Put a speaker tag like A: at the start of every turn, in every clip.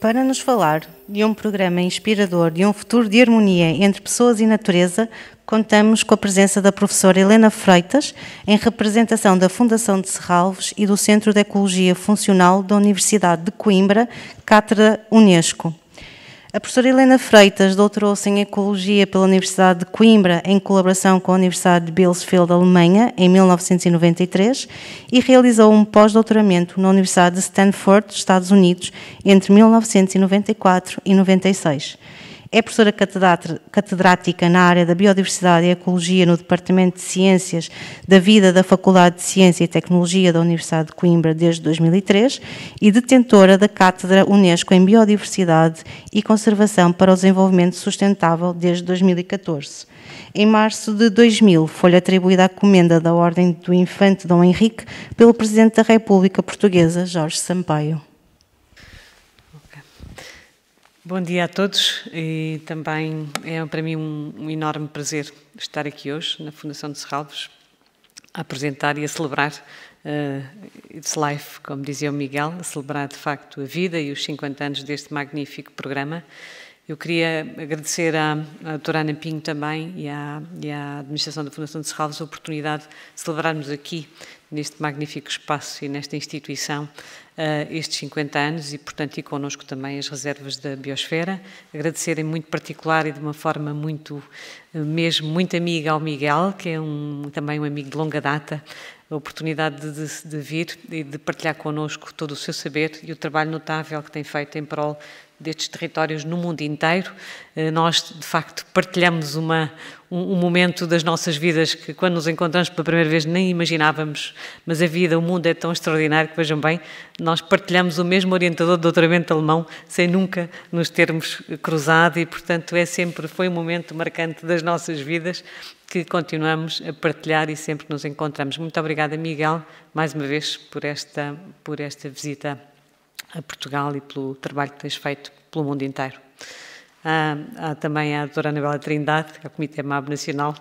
A: Para nos falar de um programa inspirador, de um futuro de harmonia entre pessoas e natureza, contamos com a presença da professora Helena Freitas, em representação da Fundação de Serralves e do Centro de Ecologia Funcional da Universidade de Coimbra, Cátedra Unesco. A professora Helena Freitas doutorou-se em Ecologia pela Universidade de Coimbra, em colaboração com a Universidade de Bielefeld, Alemanha, em 1993, e realizou um pós-doutoramento na Universidade de Stanford, Estados Unidos, entre 1994 e 96. É professora catedrática na área da Biodiversidade e Ecologia no Departamento de Ciências da Vida da Faculdade de Ciência e Tecnologia da Universidade de Coimbra desde 2003 e detentora da Cátedra Unesco em Biodiversidade e Conservação para o Desenvolvimento Sustentável desde 2014. Em março de 2000, foi-lhe atribuída a comenda da Ordem do Infante Dom Henrique pelo Presidente da República Portuguesa, Jorge Sampaio.
B: Bom dia a todos e também é para mim um, um enorme prazer estar aqui hoje na Fundação de Serralves a apresentar e a celebrar uh, It's Life, como dizia o Miguel, a celebrar de facto a vida e os 50 anos deste magnífico programa. Eu queria agradecer à, à doutora Ana Pinho também e à, e à administração da Fundação de Serralves a oportunidade de celebrarmos aqui, neste magnífico espaço e nesta instituição, eh, estes 50 anos e, portanto, e connosco também as reservas da Biosfera. Agradecer em muito particular e de uma forma muito, eh, mesmo muito amiga ao Miguel, que é um, também um amigo de longa data, a oportunidade de, de, de vir e de partilhar connosco todo o seu saber e o trabalho notável que tem feito em prol destes territórios no mundo inteiro. Eh, nós, de facto, partilhamos uma, um, um, momento das nossas vidas que, quando nos encontramos pela primeira vez, nem imaginávamos, mas a vida, o mundo é tão extraordinário que, vejam bem, nós partilhamos o mesmo orientador de doutoramento alemão sem nunca nos termos cruzado e, portanto, é sempre, foi um momento marcante das nossas vidas que continuamos a partilhar e sempre nos encontramos. Muito obrigada, Miguel, mais uma vez, por esta, por esta visita a Portugal e pelo trabalho que tens feito pelo mundo inteiro. Há, ah, há também a doutora Anabela Trindade, ao é Comitê MAB Nacional,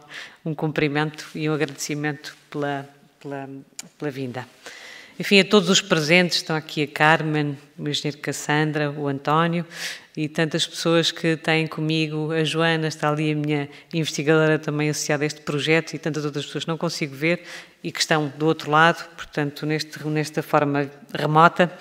B: um cumprimento e um agradecimento pela, pela, pela vinda. Enfim, a todos os presentes, estão aqui a Carmen, o engenheiro Cassandra, o António e tantas pessoas que têm comigo, a Joana está ali, a minha investigadora também associada a este projeto e tantas outras pessoas que não consigo ver e que estão do outro lado, portanto, neste, nesta forma remota.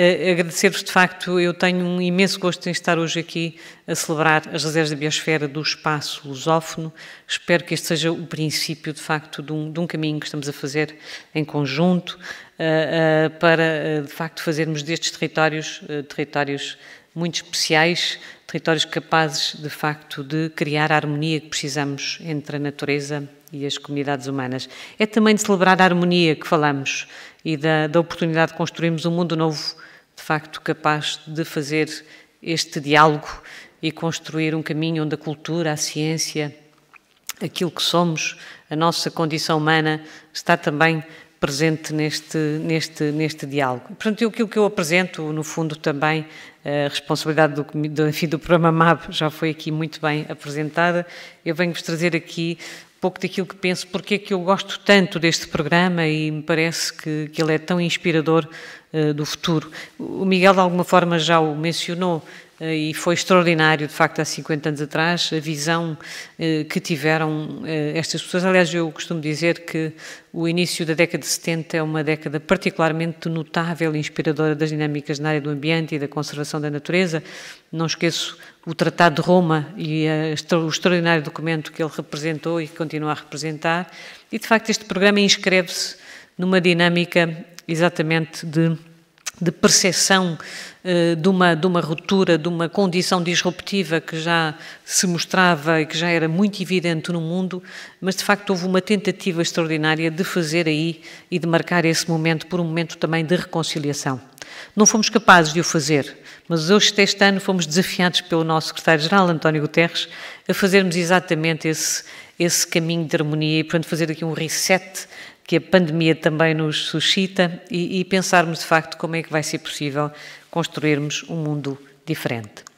B: Eh, agradecer-vos, de facto, eu tenho um imenso gosto em estar hoje aqui a celebrar as reservas da biosfera do espaço lusófono. Espero que este seja o princípio, de facto, de um, de um caminho que estamos a fazer em conjunto eh, eh, para, de facto, fazermos destes territórios territórios muito especiais, territórios capazes, de facto, de criar a harmonia que precisamos entre a natureza e as comunidades humanas. É também de celebrar a harmonia que falamos e da, da oportunidade de construirmos um mundo novo de facto capaz de fazer este diálogo e construir um caminho onde a cultura, a ciência, aquilo que somos, a nossa condição humana, está também presente neste, neste, neste diálogo. Portanto, aquilo que eu apresento, no fundo, também a responsabilidade do, do, enfim, do programa MAB já foi aqui muito bem apresentada. Eu venho-vos trazer aqui um pouco daquilo que penso, porque é que eu gosto tanto deste programa e me parece que, que ele é tão inspirador eh, do futuro. O Miguel, de alguma forma, já o mencionou eh, e foi extraordinário, de facto, há 50 anos atrás, a visão eh, que tiveram estas pessoas. Aliás, eu costumo dizer que o início da década de 70 é uma década particularmente notável e inspiradora das dinâmicas na área do ambiente e da conservação da natureza. Não esqueço o Tratado de Roma e o extraordinário documento que ele representou e que continua a representar. E, de facto, este programa inscreve-se numa dinâmica exatamente de, de percepção eh, de, uma, de uma ruptura, de uma condição disruptiva que já se mostrava e que já era muito evidente no mundo, mas de facto houve uma tentativa extraordinária de fazer aí e de marcar esse momento por um momento também de reconciliação. Não fomos capazes de o fazer, mas hoje, este ano, fomos desafiados pelo nosso secretário-geral, António Guterres, a fazermos exatamente esse, esse caminho de harmonia e, portanto, fazer aqui um reset que a pandemia também nos suscita e, e pensarmos de facto como é que vai ser possível construirmos um mundo diferente.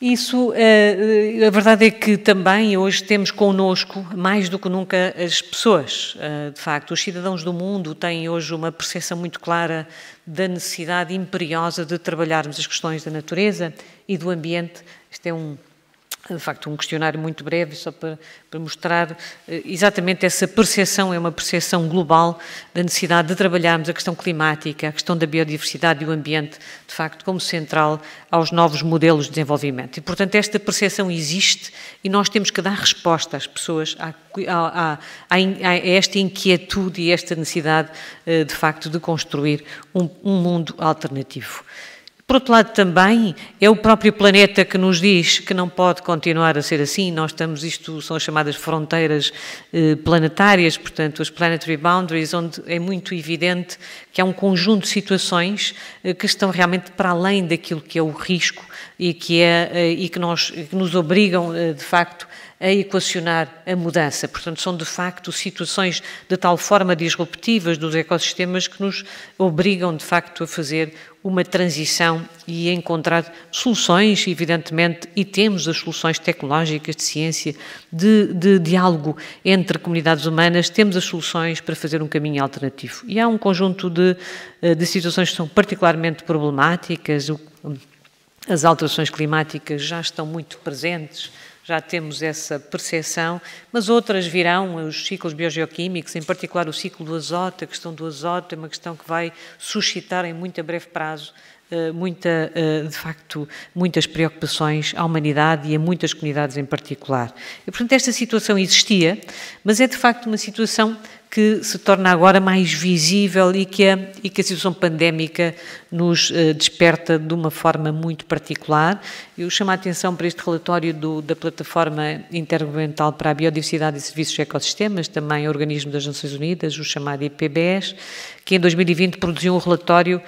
B: Isso, eh, a verdade é que também hoje temos connosco, mais do que nunca, as pessoas. Eh, de facto, os cidadãos do mundo têm hoje uma percepção muito clara da necessidade imperiosa de trabalharmos as questões da natureza e do ambiente. Este é um, de facto, um questionário muito breve, só para, para, mostrar eh, exatamente essa percepção, é uma percepção global da necessidade de trabalharmos a questão climática, a questão da biodiversidade e o ambiente, de facto, como central aos novos modelos de desenvolvimento. E, portanto, esta percepção existe e nós temos que dar resposta às pessoas a, a, a, a esta inquietude e esta necessidade, eh, de facto, de construir um, um mundo alternativo. Por outro lado, também é o próprio planeta que nos diz que não pode continuar a ser assim. Nós estamos, isto são as chamadas fronteiras eh, planetárias, portanto, as planetary boundaries, onde é muito evidente que há um conjunto de situações eh, que estão realmente para além daquilo que é o risco e que, é, eh, e que, nós, que nos obrigam, de facto, a a equacionar a mudança. Portanto, são de facto situações de tal forma disruptivas dos ecossistemas que nos obrigam de facto a fazer uma transição e a encontrar soluções, evidentemente, e temos as soluções tecnológicas, de ciência, de, de diálogo entre comunidades humanas, temos as soluções para fazer um caminho alternativo. E há um conjunto de, eh, de situações que são particularmente problemáticas, as alterações climáticas já estão muito presentes já temos essa percepção, mas outras virão, os ciclos biogeoquímicos, em particular o ciclo do azoto, a questão do azoto é uma questão que vai suscitar em muito a breve prazo eh, muita, eh, de facto, muitas preocupações à humanidade e a muitas comunidades em particular. E, portanto, esta situação existia, mas é de facto uma situação que se torna agora mais visível e que a, e que a situação pandémica nos uh, desperta de uma forma muito particular. Eu chamo a atenção para este relatório do, da Plataforma Intergovernamental para a Biodiversidade e Serviços de Ecossistemas, também Organismo das Nações Unidas, o chamado IPBES, que em 2020 produziu um relatório uh,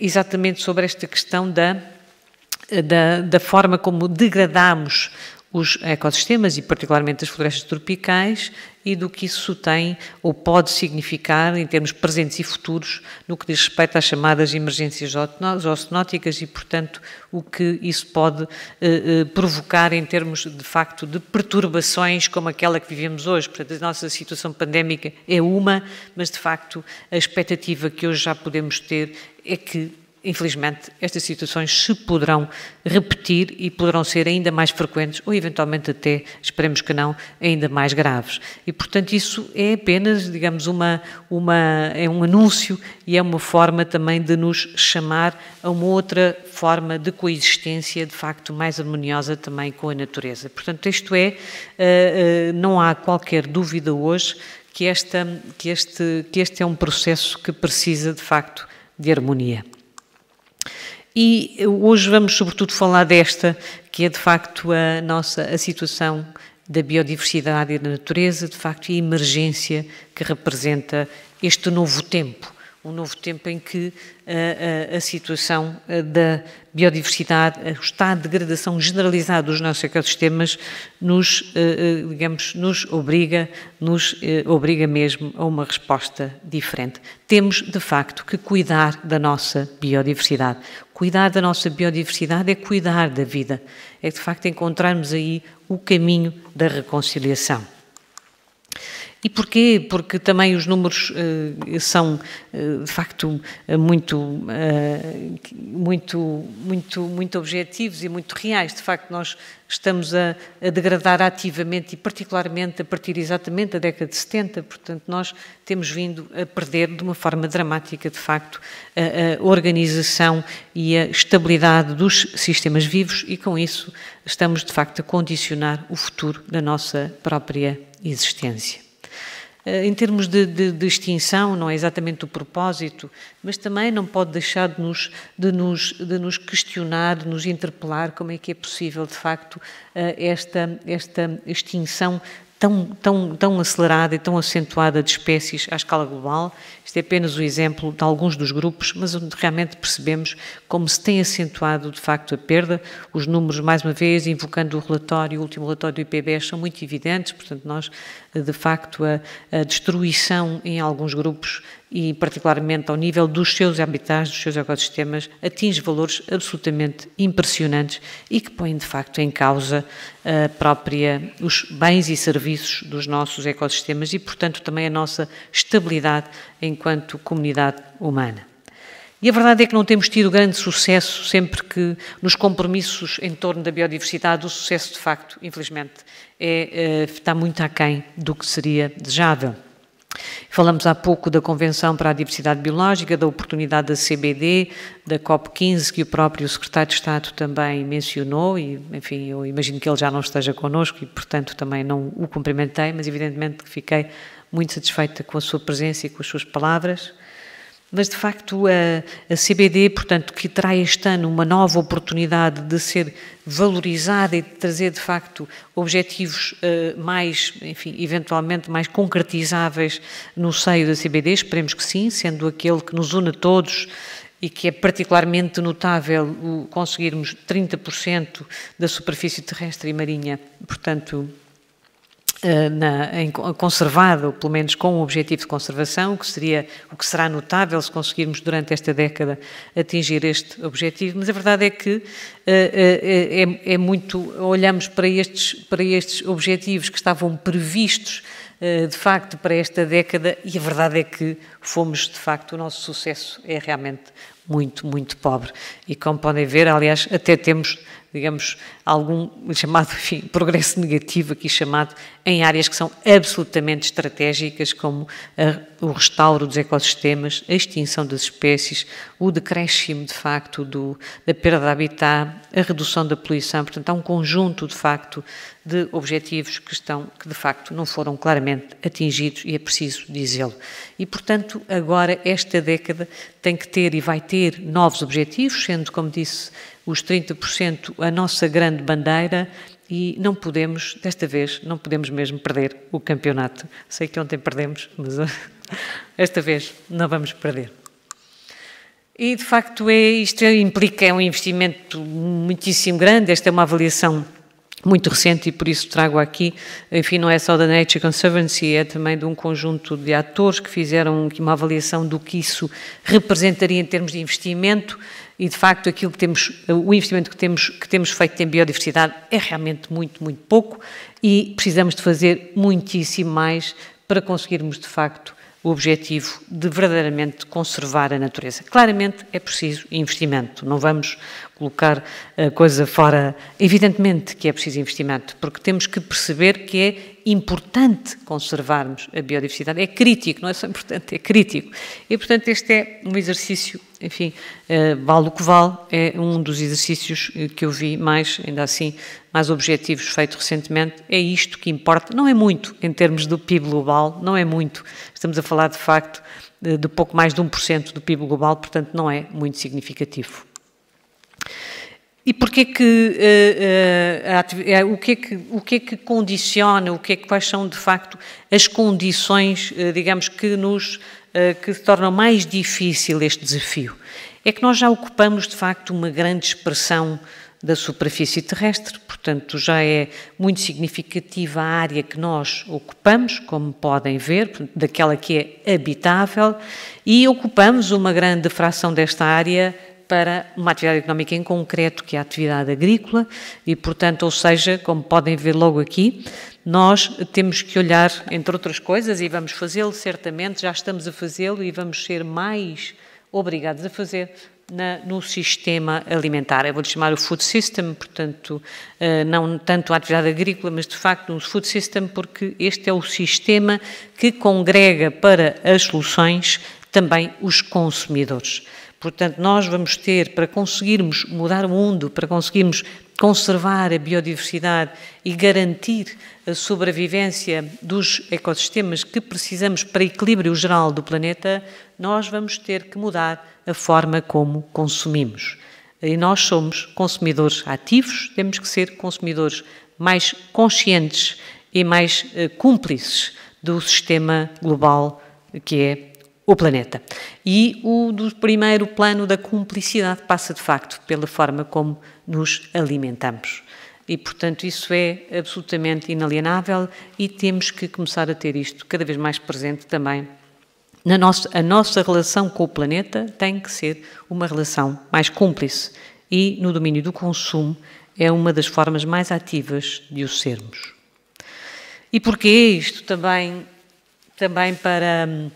B: exatamente sobre esta questão da eh, da, da, forma como degradamos os ecossistemas e particularmente as florestas tropicais e do que isso tem ou pode significar em termos presentes e futuros no que diz respeito às chamadas emergências oceanóticas e, portanto, o que isso pode eh, eh, provocar em termos, de facto, de perturbações como aquela que vivemos hoje. Portanto, a nossa situação pandémica é uma, mas, de facto, a expectativa que hoje já podemos ter é que infelizmente, estas situações se poderão repetir e poderão ser ainda mais frequentes ou, eventualmente, até, esperemos que não, ainda mais graves. E, portanto, isso é apenas, digamos, uma, uma, é um anúncio e é uma forma também de nos chamar a uma outra forma de coexistência, de facto, mais harmoniosa também com a natureza. Portanto, isto é, eh, eh, não há qualquer dúvida hoje que, esta, que, este, que este é um processo que precisa, de facto, de harmonia. E hoje vamos sobretudo falar desta, que é de facto a nossa a situação da biodiversidade e da natureza, de facto, e a emergência que representa este novo tempo um novo tempo em que a, eh, a, eh, a situação eh, da biodiversidade, o estado de degradação generalizado dos nossos ecossistemas nos, digamos, nos obriga, nos obriga mesmo a uma resposta diferente. Temos, de facto, que cuidar da nossa biodiversidade. Cuidar da nossa biodiversidade é cuidar da vida, é, de facto, encontrarmos aí o caminho da reconciliação. E porquê? Porque também os números uh, são, uh, de facto, eh, muito, uh, muito, muito, muito objetivos e muito reais. De facto, nós estamos a, a, degradar ativamente e particularmente a partir exatamente da década de 70, portanto nós temos vindo a perder de uma forma dramática de facto a, a organização e a estabilidade dos sistemas vivos e com isso estamos de facto a condicionar o futuro da nossa própria existência. Eh, em termos de, de, de, extinção, não é exatamente o propósito, mas também não pode deixar de nos, de nos, de nos questionar, de nos interpelar como é que é possível, de facto, eh, esta, esta extinção tão, tão, tão acelerada e tão acentuada de espécies à escala global. Este é apenas o exemplo de alguns dos grupos, mas onde realmente percebemos como se tem acentuado de facto a perda. Os números, mais uma vez, invocando o relatório, o último relatório do IPBES, são muito evidentes, portanto, nós de facto, a, a destruição em alguns grupos e particularmente ao nível dos seus habitats, dos seus ecossistemas, atinge valores absolutamente impressionantes e que põem de facto em causa a própria, os bens e serviços dos nossos ecossistemas e, portanto, também a nossa estabilidade enquanto comunidade humana. E a verdade é que não temos tido grande sucesso sempre que nos compromissos em torno da biodiversidade, o sucesso de facto, infelizmente, é, eh, está muito aquém do que seria desejável. Falamos há pouco da Convenção para a Diversidade Biológica, da oportunidade da CBD, da COP15, que o próprio Secretário de Estado também mencionou, e, enfim, eu imagino que ele já não esteja connosco e, portanto, também não o cumprimentei, mas evidentemente fiquei muito satisfeita com a sua presença e com as suas palavras. Mas, de facto, a, a CBD, portanto, que traz este ano uma nova oportunidade de ser valorizada e de trazer, de facto, objetivos uh, mais, enfim, eventualmente mais concretizáveis no seio da CBD, esperemos que sim, sendo aquele que nos une a todos e que é particularmente notável o conseguirmos 30% da superfície terrestre e marinha, portanto, eh, na, em, conservado, pelo menos com o objetivo de conservação, que seria o que será notável se conseguirmos durante esta década atingir este objetivo, mas a verdade é que uh, é, é, muito, olhamos para estes, para estes objetivos que estavam previstos uh, de facto para esta década e a verdade é que fomos de facto, o nosso sucesso é realmente muito, muito pobre. E como podem ver, aliás, até temos digamos, algum chamado enfim, progresso negativo aqui chamado em áreas que são absolutamente estratégicas, como a, o restauro dos ecossistemas, a extinção das espécies, o decréscimo, de facto, do, da perda de habitat, a redução da poluição. Portanto, há um conjunto, de facto, de objetivos que estão, que de facto não foram claramente atingidos e é preciso dizê-lo. E, portanto, agora esta década tem que ter e vai ter novos objetivos, sendo, como disse os 30% a nossa grande bandeira e não podemos, desta vez, não podemos mesmo perder o campeonato. Sei que ontem perdemos, mas eh, esta vez não vamos perder. E de facto é, isto é, implica é um investimento muitíssimo grande, esta é uma avaliação muito recente e por isso trago aqui, enfim, não é só da Nature Conservancy, é também de um conjunto de atores que fizeram uma avaliação do que isso representaria em termos de investimento e de facto aquilo que temos, o investimento que temos, que temos feito em biodiversidade é realmente muito, muito pouco e precisamos de fazer muitíssimo mais para conseguirmos de facto o objetivo de verdadeiramente conservar a natureza. Claramente é preciso investimento, não vamos colocar a eh, coisa fora. Evidentemente que é preciso investimento, porque temos que perceber que é importante conservarmos a biodiversidade. É crítico, não é só importante, é crítico. E, portanto, este é um exercício, enfim, eh, vale o que vale, é um dos exercícios eh, que eu vi mais, ainda assim, mais objetivos feito recentemente. É isto que importa. Não é muito em termos do PIB global, não é muito. Estamos a falar, de facto, de pouco mais de 1% do PIB global, portanto, não é muito significativo. E porquê que, uh, uh, o, que é que, o que é que condiciona, o que é que, quais são de facto as condições, uh, digamos, que nos que tornam mais difícil este desafio? É que nós já ocupamos de facto uma grande expressão da superfície terrestre, portanto já é muito significativa a área que nós ocupamos, como podem ver, daquela que é habitável, e ocupamos uma grande fração desta área para uma atividade económica em concreto, que é a atividade agrícola, e, portanto, ou seja, como podem ver logo aqui, nós temos que olhar, entre outras coisas, e vamos fazê-lo certamente, já estamos a fazê-lo e vamos ser mais obrigados a fazer. Na, no sistema alimentar. Eu vou-lhe chamar o food system, portanto, eh, não tanto a atividade agrícola, mas de facto um food system, porque este é o sistema que congrega para as soluções também os consumidores. Portanto, nós vamos ter, para conseguirmos mudar o mundo, para conseguirmos conservar a biodiversidade e garantir a sobrevivência dos ecossistemas que precisamos para equilíbrio geral do planeta, nós vamos ter que mudar a forma como consumimos. E nós somos consumidores ativos, temos que ser consumidores mais conscientes e mais eh, cúmplices do sistema global que é o planeta. E o do primeiro plano da cumplicidade passa, de facto, pela forma como nos alimentamos. E, portanto, isso é absolutamente inalienável e temos que começar a ter isto cada vez mais presente também. Na nossa, a nossa relação com o planeta tem que ser uma relação mais cúmplice e, no domínio do consumo, é uma das formas mais ativas de o sermos. E porquê isto também, também para hum,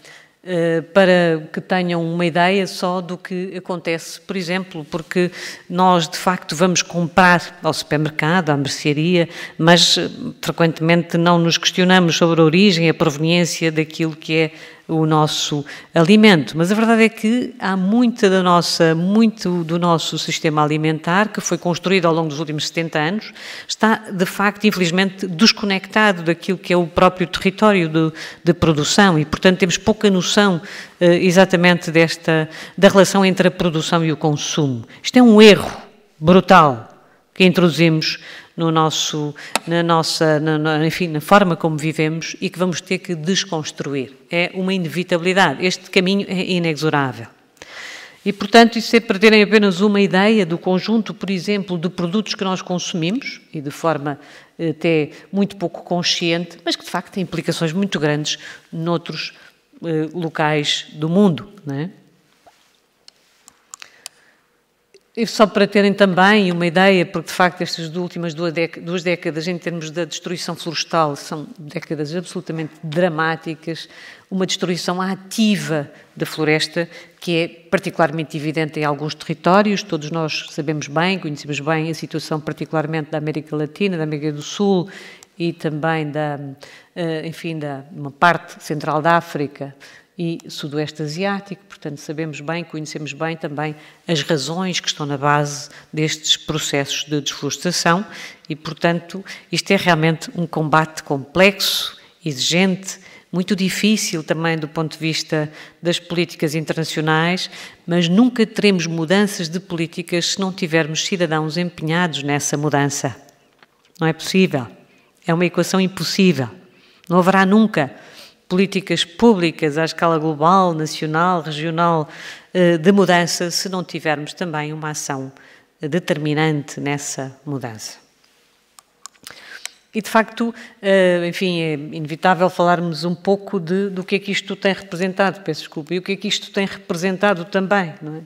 B: eh, para que tenham uma ideia só do que acontece, por exemplo, porque nós de facto vamos comprar ao supermercado, à mercearia, mas eh, frequentemente não nos questionamos sobre a origem, a proveniência daquilo que é o nosso alimento. Mas a verdade é que há muita da nossa, muito do nosso sistema alimentar que foi construído ao longo dos últimos 70 anos, está de facto, infelizmente, desconectado daquilo que é o próprio território de, de produção e, portanto, temos pouca noção eh, exatamente desta da relação entre a produção e o consumo. Isto é um erro brutal que introduzimos no nosso, na nossa, na, enfim, na forma como vivemos e que vamos ter que desconstruir. É uma inevitabilidade. Este caminho é inexorável. E, portanto, isso é perderem apenas uma ideia do conjunto, por exemplo, de produtos que nós consumimos, e de forma eh, até muito pouco consciente, mas que de facto têm implicações muito grandes noutros eh, locais do mundo. Não é? E só para terem também uma ideia, porque de facto estas últimas duas décadas, em termos da destruição florestal, são décadas absolutamente dramáticas, uma destruição ativa da floresta, que é particularmente evidente em alguns territórios, todos nós sabemos bem, conhecemos bem a situação particularmente da América Latina, da América do Sul e também da, eh, enfim, da uma parte central da África, e Sudoeste Asiático, portanto, sabemos bem, conhecemos bem também as razões que estão na base destes processos de desflorestação e, portanto, isto é realmente um combate complexo, exigente, muito difícil também do ponto de vista das políticas internacionais, mas nunca teremos mudanças de políticas se não tivermos cidadãos empenhados nessa mudança. Não é possível. É uma equação impossível. Não haverá nunca políticas públicas à escala global, nacional, regional, eh, de mudança, se não tivermos também uma ação determinante nessa mudança. E, de facto, eh, enfim, é inevitável falarmos um pouco de, do que é que isto tem representado, peço desculpa, e o que é que isto tem representado também. É?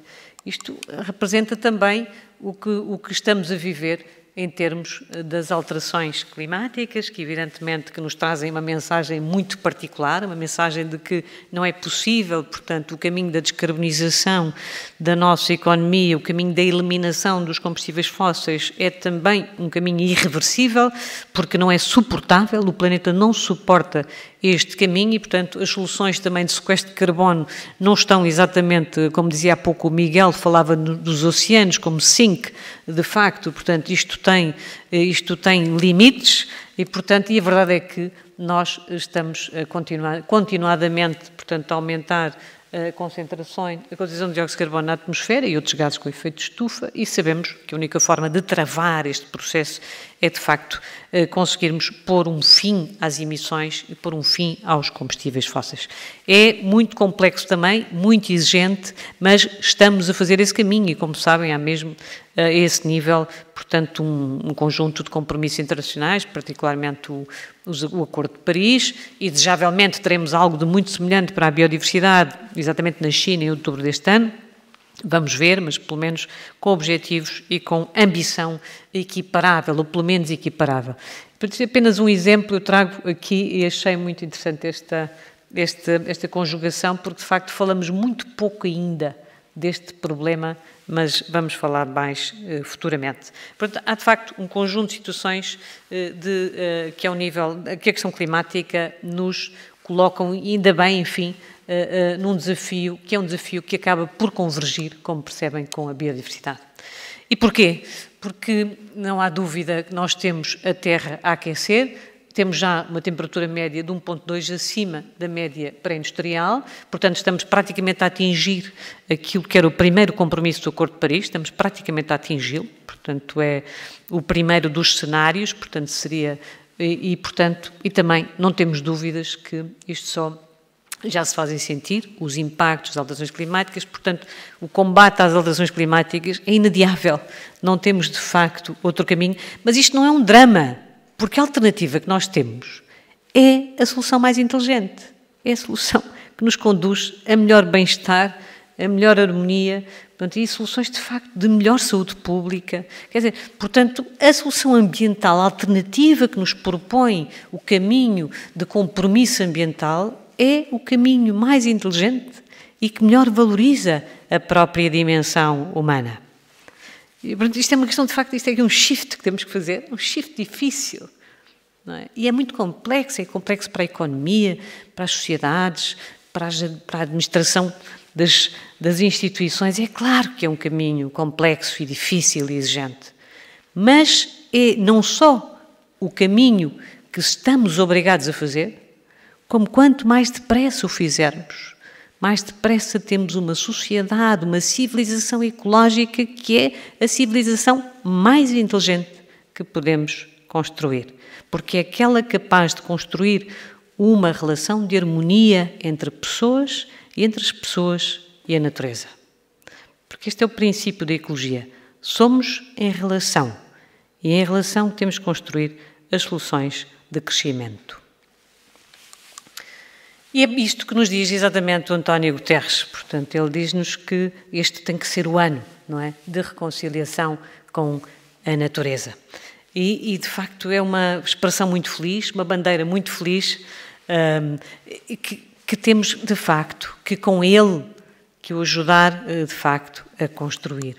B: Isto representa também o que, o que estamos a viver em termos eh, das alterações climáticas, que evidentemente que nos trazem uma mensagem muito particular, uma mensagem de que não é possível, portanto, o caminho da descarbonização da nossa economia, o caminho da eliminação dos combustíveis fósseis é também um caminho irreversível, porque não é suportável, o planeta não suporta este caminho e, portanto, as soluções também de sequestro de carbono não estão exatamente, como dizia há pouco o Miguel, falava dos oceanos como sink, de facto, portanto, isto tem, eh, isto tem limites e, portanto, e a verdade é que nós estamos a continuar, continuadamente, portanto, a aumentar concentrações, a concentração de dióxido de carbono na atmosfera e outros gases com efeito de estufa, e sabemos que a única forma de travar este processo é, de facto, eh, conseguirmos pôr um fim às emissões e pôr um fim aos combustíveis fósseis. É muito complexo também, muito exigente, mas estamos a fazer esse caminho e, como sabem, há mesmo a eh, esse nível, portanto, um, um conjunto de compromissos internacionais, particularmente o o Acordo de Paris e, desejavelmente, teremos algo de muito semelhante para a biodiversidade, exatamente na China, em outubro deste ano. Vamos ver, mas pelo menos com objetivos e com ambição equiparável, ou pelo menos equiparável. Para dizer apenas um exemplo, eu trago aqui e achei muito interessante esta, esta, esta conjugação, porque de facto falamos muito pouco ainda deste problema, mas vamos falar mais eh, futuramente. Portanto, há de facto um conjunto de situações eh, de, eh, que, é o nível, eh, que a questão climática nos colocam, ainda bem, enfim, num desafio que é um desafio que acaba por convergir, como percebem, com a biodiversidade. E porquê? Porque não há dúvida que nós temos a Terra a aquecer, temos já uma temperatura média de 1,2 acima da média pré-industrial, portanto, estamos praticamente a atingir aquilo que era o primeiro compromisso do Acordo de Paris, estamos praticamente a atingi-lo, portanto, é o primeiro dos cenários, portanto, seria. E, e, portanto, e também não temos dúvidas que isto só já se fazem sentir os impactos das alterações climáticas, portanto, o combate às alterações climáticas é inadiável. Não temos, de facto, outro caminho. Mas isto não é um drama. Porque a alternativa que nós temos é a solução mais inteligente, é a solução que nos conduz a melhor bem-estar, a melhor harmonia, portanto, e soluções de facto de melhor saúde pública. Quer dizer, portanto, a solução ambiental a alternativa que nos propõe o caminho de compromisso ambiental é o caminho mais inteligente e que melhor valoriza a própria dimensão humana. E, isto é uma questão de facto, isto é aqui um shift que temos que fazer, um shift difícil. É? E é muito complexo, é complexo para a economia, para as sociedades, para, as, para a administração das, das instituições. É claro que é um caminho complexo e difícil e exigente, mas é não só o caminho que estamos obrigados a fazer, como quanto mais depressa o fizermos, mais depressa temos uma sociedade, uma civilização ecológica que é a civilização mais inteligente que podemos construir, porque é aquela capaz de construir uma relação de harmonia entre pessoas e entre as pessoas e a natureza. Porque este é o princípio da ecologia. Somos em relação e em relação temos que construir as soluções de crescimento. E é isto que nos diz exatamente o António Guterres. Portanto, ele diz-nos que este tem que ser o ano, não é? De reconciliação com a natureza. E, e de facto, é uma expressão muito feliz, uma bandeira muito feliz, um, que, que temos, de facto, que com ele, que o ajudar, eh, de facto, a construir.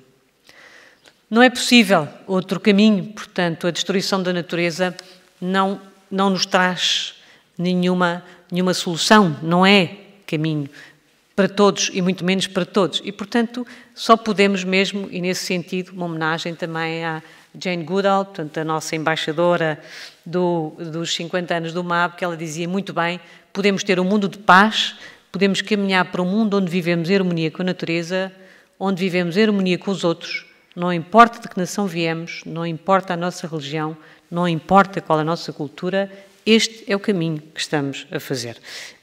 B: Não é possível outro caminho, portanto, a destruição da natureza não, não nos traz nenhuma nenhuma solução, não é caminho para todos e muito menos para todos. E, portanto, só podemos mesmo, e nesse sentido, uma homenagem também à Jane Goodall, portanto, a nossa embaixadora do, dos 50 anos do MAB, que ela dizia muito bem, podemos ter um mundo de paz, podemos caminhar para um mundo onde vivemos em harmonia com a natureza, onde vivemos em harmonia com os outros, não importa de que nação viemos, não importa a nossa religião, não importa qual é a nossa cultura, este é o caminho que estamos a fazer.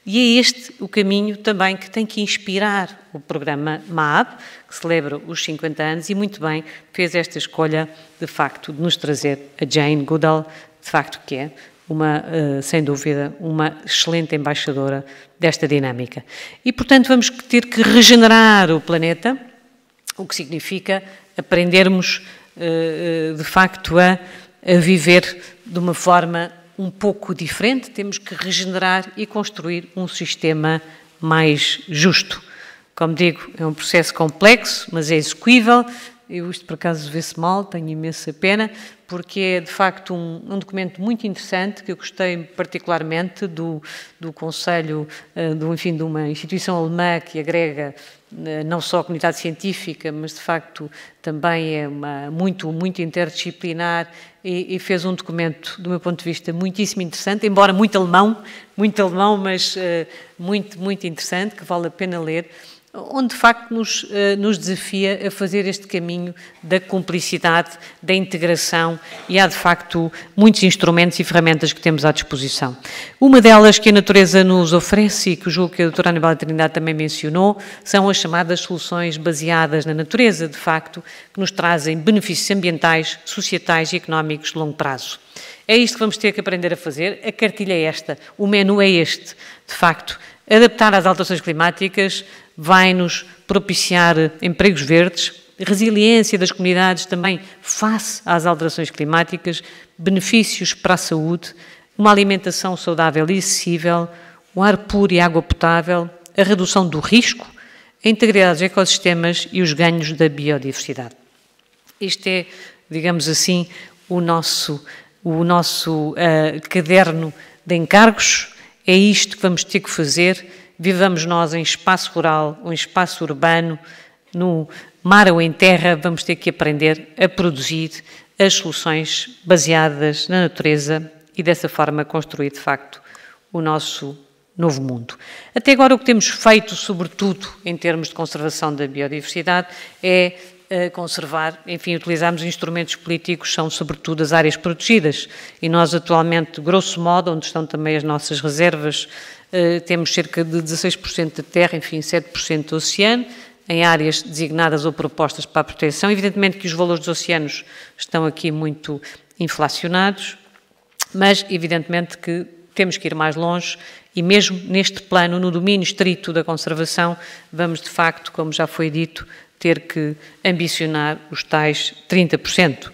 B: E é este o caminho também que tem que inspirar o programa MAB, que celebra os 50 anos e muito bem fez esta escolha, de facto, de nos trazer a Jane Goodall, de facto que é uma, eh, sem dúvida, uma excelente embaixadora desta dinâmica. E, portanto, vamos ter que regenerar o planeta, o que significa aprendermos, eh, eh, de facto, a, a viver de uma forma um pouco diferente, temos que regenerar e construir um sistema mais justo. Como digo, é um processo complexo, mas é execuível. Eu isto por acaso vê-se mal, tenho imensa pena, porque é de facto um, um, documento muito interessante que eu gostei particularmente do, do Conselho, eh, do, enfim, de uma instituição alemã que agrega eh, não só a comunidade científica, mas de facto também é uma, muito, muito interdisciplinar e, e, fez um documento, do meu ponto de vista, muitíssimo interessante, embora muito alemão, muito alemão, mas uh, muito, muito interessante, que vale a pena ler onde de facto nos, eh, nos desafia a fazer este caminho da cumplicidade, da integração e há de facto muitos instrumentos e ferramentas que temos à disposição. Uma delas que a natureza nos oferece e que o julgo que a doutora Anabela Trindade também mencionou, são as chamadas soluções baseadas na natureza, de facto, que nos trazem benefícios ambientais, societais e económicos de longo prazo. É isto que vamos ter que aprender a fazer. A cartilha é esta, o menu é este, de facto, adaptar às alterações climáticas, vai-nos propiciar empregos verdes, resiliência das comunidades também face às alterações climáticas, benefícios para a saúde, uma alimentação saudável e acessível, o ar puro e água potável, a redução do risco, a integridade dos ecossistemas e os ganhos da biodiversidade. Este é, digamos assim, o nosso, o nosso uh, caderno de encargos. É isto que vamos ter que fazer vivamos nós em espaço rural ou em espaço urbano, no mar ou em terra, vamos ter que aprender a produzir as soluções baseadas na natureza e dessa forma construir de facto o nosso novo mundo. Até agora o que temos feito, sobretudo em termos de conservação da biodiversidade, é eh, conservar, enfim, utilizarmos instrumentos políticos, são sobretudo as áreas protegidas. E nós atualmente, grosso modo, onde estão também as nossas reservas eh, temos cerca de 16% de terra, enfim, 7% de oceano, em áreas designadas ou propostas para a proteção. Evidentemente que os valores dos oceanos estão aqui muito inflacionados, mas evidentemente que temos que ir mais longe e mesmo neste plano, no domínio estrito da conservação, vamos de facto, como já foi dito, ter que ambicionar os tais 30%.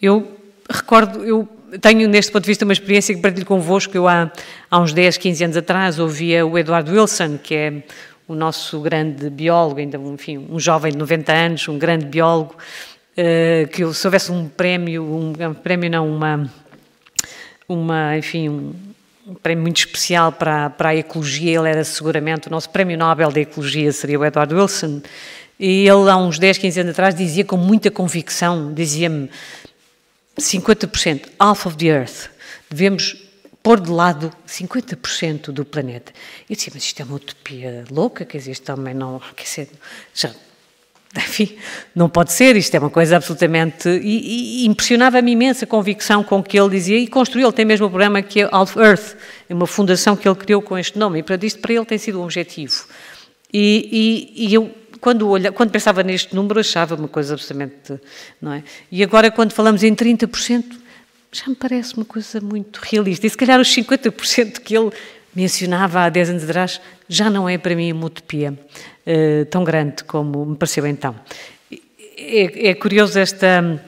B: Eu recordo, eu tenho, neste ponto de vista, uma experiência que partilho convosco. Eu, há, há uns 10, 15 anos atrás, ouvia o Eduardo Wilson, que é o nosso grande biólogo, ainda, enfim, um jovem de 90 anos, um grande biólogo, eh, que se houvesse um prémio, um, é um prémio não, uma, uma enfim, um, um prémio muito especial para, para a ecologia, ele era seguramente o nosso prémio Nobel da Ecologia, seria o Eduardo Wilson, e ele há uns 10, 15 anos atrás dizia com muita convicção, dizia-me, 50% half of the earth, devemos pôr de lado 50% do planeta. Eu disse, mas isto é uma utopia louca, quer dizer, isto também não, quer dizer, já, enfim, não pode ser, isto é uma coisa absolutamente, e, e impressionava-me imensa a convicção com que ele dizia, e construiu, ele tem mesmo o um programa que é Half Earth, é uma fundação que ele criou com este nome, e para isto para ele tem sido um objetivo. E, e, e eu quando, olha, quando pensava neste número, achava uma coisa absolutamente. Não é? E agora, quando falamos em 30%, já me parece uma coisa muito realista. E se calhar os 50% que ele mencionava há 10 anos atrás já não é para mim uma utopia uh, tão grande como me pareceu então. É, é curioso esta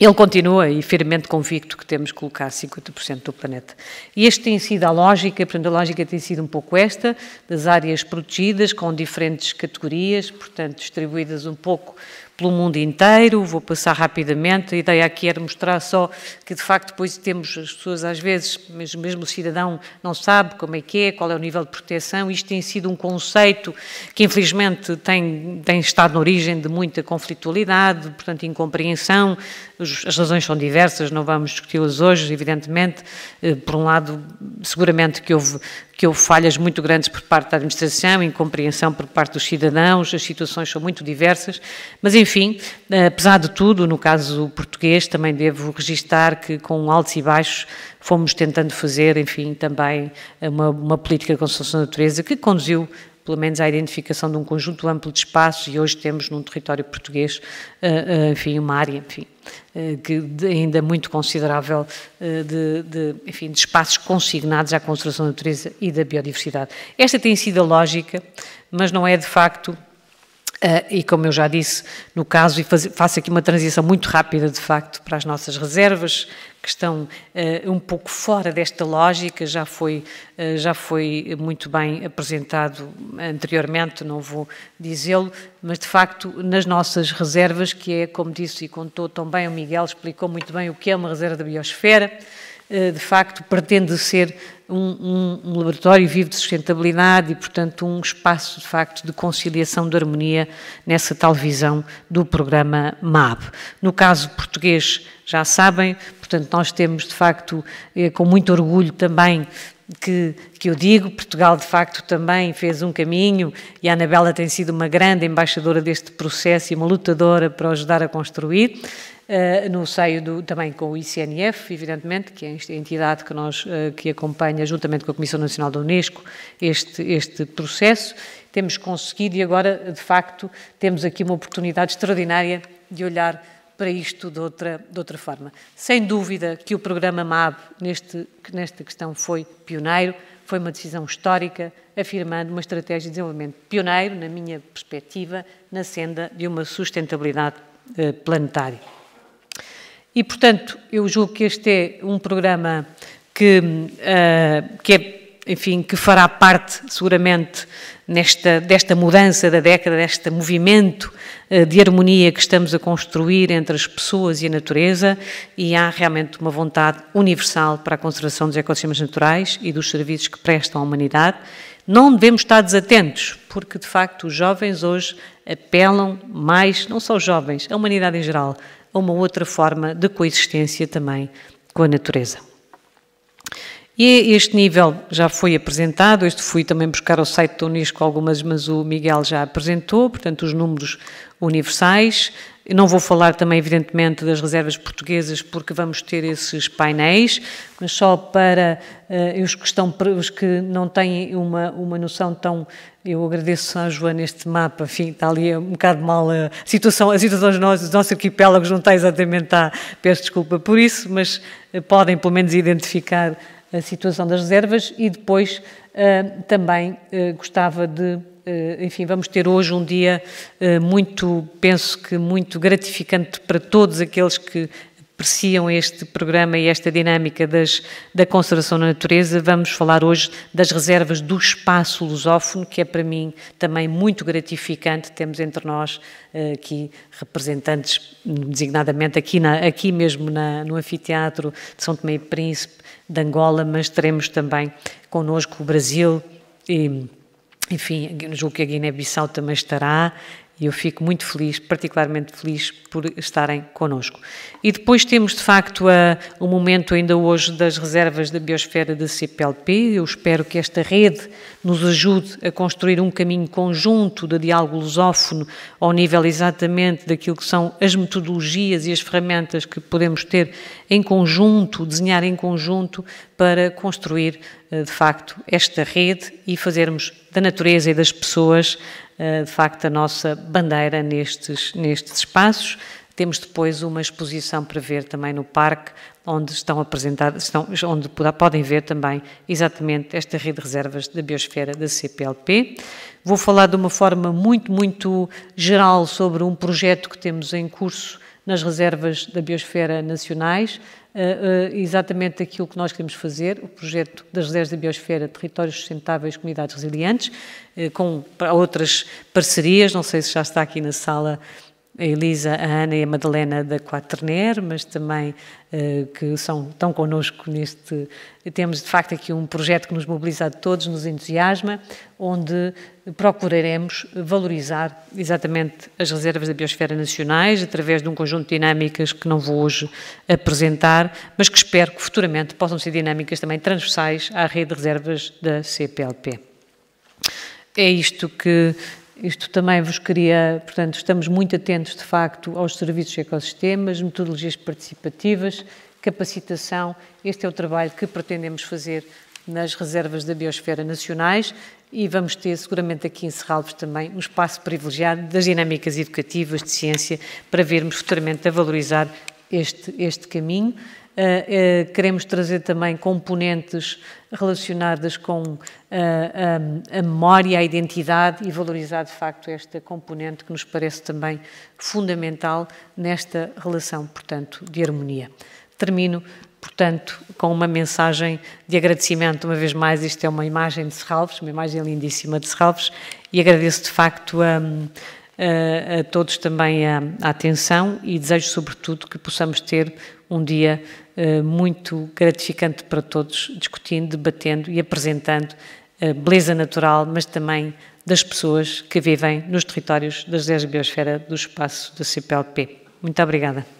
B: ele continua e firmemente convicto que temos que colocar 50% do planeta. E este tem sido a lógica, portanto, a lógica tem sido um pouco esta, das áreas protegidas, com diferentes categorias, portanto, distribuídas um pouco pelo mundo inteiro, vou passar rapidamente, a ideia aqui era mostrar só que de facto depois temos as pessoas às vezes, mesmo o cidadão não sabe como é que é, qual é o nível de proteção, isto tem sido um conceito que infelizmente tem, tem estado na origem de muita conflitualidade, portanto incompreensão, as razões são diversas, não vamos discuti-las hoje, evidentemente, eh, por um lado seguramente que houve que houve falhas muito grandes por parte da administração, incompreensão por parte dos cidadãos, as situações são muito diversas, mas enfim, eh, apesar de tudo, no caso português, também devo registar que com altos e baixos fomos tentando fazer, enfim, também uma, uma política de conservação da natureza que conduziu pelo menos à identificação de um conjunto amplo de espaços, e hoje temos num território português, eh, eh, enfim, uma área, enfim, eh, que ainda muito considerável de, de, enfim, de espaços consignados à conservação da natureza e da biodiversidade. Esta tem sido a lógica, mas não é de facto Uh, e como eu já disse, no caso, e faz, faço aqui uma transição muito rápida, de facto, para as nossas reservas, que estão uh, um pouco fora desta lógica, já foi, uh, já foi muito bem apresentado anteriormente, não vou dizê-lo, mas de facto, nas nossas reservas, que é, como disse e contou tão bem o Miguel, explicou muito bem o que é uma reserva da biosfera, eh, de facto, pretende ser um, um, um, laboratório vivo de sustentabilidade e, portanto, um espaço de facto de conciliação de harmonia nessa tal visão do programa MAB. No caso português, já sabem, portanto, nós temos de facto, eh, com muito orgulho também, que, que, eu digo, Portugal de facto também fez um caminho e a Anabela tem sido uma grande embaixadora deste processo e uma lutadora para ajudar a construir. Eh, no seio do, também com o ICNF, evidentemente, que é a entidade que nós eh, que acompanha, juntamente com a Comissão Nacional da Unesco, este, este processo. Temos conseguido e agora, de facto, temos aqui uma oportunidade extraordinária de olhar para isto de outra, de outra forma. Sem dúvida que o programa MAB, neste, nesta questão, foi pioneiro, foi uma decisão histórica, afirmando uma estratégia de desenvolvimento pioneiro, na minha perspectiva, na senda de uma sustentabilidade eh, planetária. E, portanto, eu julgo que este é um programa que, uh, que é, enfim, que fará parte, seguramente, nesta, desta mudança da década, deste movimento uh, de harmonia que estamos a construir entre as pessoas e a natureza, e há realmente uma vontade universal para a conservação dos ecossistemas naturais e dos serviços que prestam à humanidade. Não devemos estar desatentos, porque, de facto, os jovens hoje apelam mais, não só os jovens, a humanidade em geral, a uma outra forma de coexistência também com a natureza. E é este nível já foi apresentado, este fui também buscar ao site da Unesco algumas, mas o Miguel já apresentou, portanto, os números universais, eu não vou falar também, evidentemente, das reservas portuguesas, porque vamos ter esses painéis, mas só para uh, os, que estão, os que não têm uma, uma noção tão. Eu agradeço à Joana este mapa, enfim, está ali um bocado mal a situação, a situação dos nossos, dos nossos arquipélagos não está exatamente a. Peço desculpa por isso, mas eh, podem pelo menos identificar a situação das reservas e depois uh, também uh, gostava de eh, enfim, vamos ter hoje um dia eh, muito, penso que muito gratificante para todos aqueles que apreciam este programa e esta dinâmica das, da conservação da natureza, vamos falar hoje das reservas do espaço lusófono, que é para mim também muito gratificante. Temos entre nós eh, aqui representantes, designadamente aqui, na, aqui mesmo na, no Anfiteatro de São Tomé e Príncipe, de Angola, mas teremos também connosco o Brasil e enfim, julgo que a Guiné-Bissau também estará e eu fico muito feliz, particularmente feliz, por estarem connosco. E depois temos, de facto, o momento ainda hoje das reservas da biosfera da CPLP. Eu espero que esta rede nos ajude a construir um caminho conjunto de diálogo lusófono ao nível exatamente daquilo que são as metodologias e as ferramentas que podemos ter em conjunto, desenhar em conjunto, para construir, eh, de facto, esta rede e fazermos da natureza e das pessoas eh, de facto, a nossa bandeira nestes, nestes espaços. Temos depois uma exposição para ver também no parque, onde estão apresentadas, estão, onde podem ver também exatamente esta rede de reservas da biosfera da CPLP. Vou falar de uma forma muito, muito geral sobre um projeto que temos em curso nas reservas da biosfera nacionais, eh, eh, exatamente aquilo que nós queremos fazer, o projeto das reservas da biosfera, territórios sustentáveis, comunidades resilientes, eh, com outras parcerias, não sei se já está aqui na sala a Elisa, a Ana e a Madalena da Quaterner, mas também uh, que são tão connosco neste. Temos de facto aqui um projeto que nos mobiliza a todos, nos entusiasma, onde procuraremos valorizar exatamente as reservas da biosfera nacionais através de um conjunto de dinâmicas que não vou hoje apresentar, mas que espero que futuramente possam ser dinâmicas também transversais à rede de reservas da CPLP. É isto que isto também vos queria, portanto, estamos muito atentos de facto aos serviços e ecossistemas, metodologias participativas, capacitação. Este é o trabalho que pretendemos fazer nas reservas da biosfera nacionais e vamos ter seguramente aqui em Serralves também um espaço privilegiado das dinâmicas educativas de ciência para vermos futuramente a valorizar este, este caminho. Uh, uh, queremos trazer também componentes relacionadas com uh, ah, um, ah, a memória, a identidade e valorizar de facto esta componente que nos parece também fundamental nesta relação, portanto, de harmonia. Termino, portanto, com uma mensagem de agradecimento, uma vez mais, isto é uma imagem de Serralves, uma imagem lindíssima de Serralves, e agradeço de facto a. Um, a todos também a, a atenção e desejo, sobretudo, que possamos ter um dia eh, muito gratificante para todos, discutindo, debatendo e apresentando a beleza natural, mas também das pessoas que vivem nos territórios das 10 Biosfera do espaço da CPLP. Muito obrigada.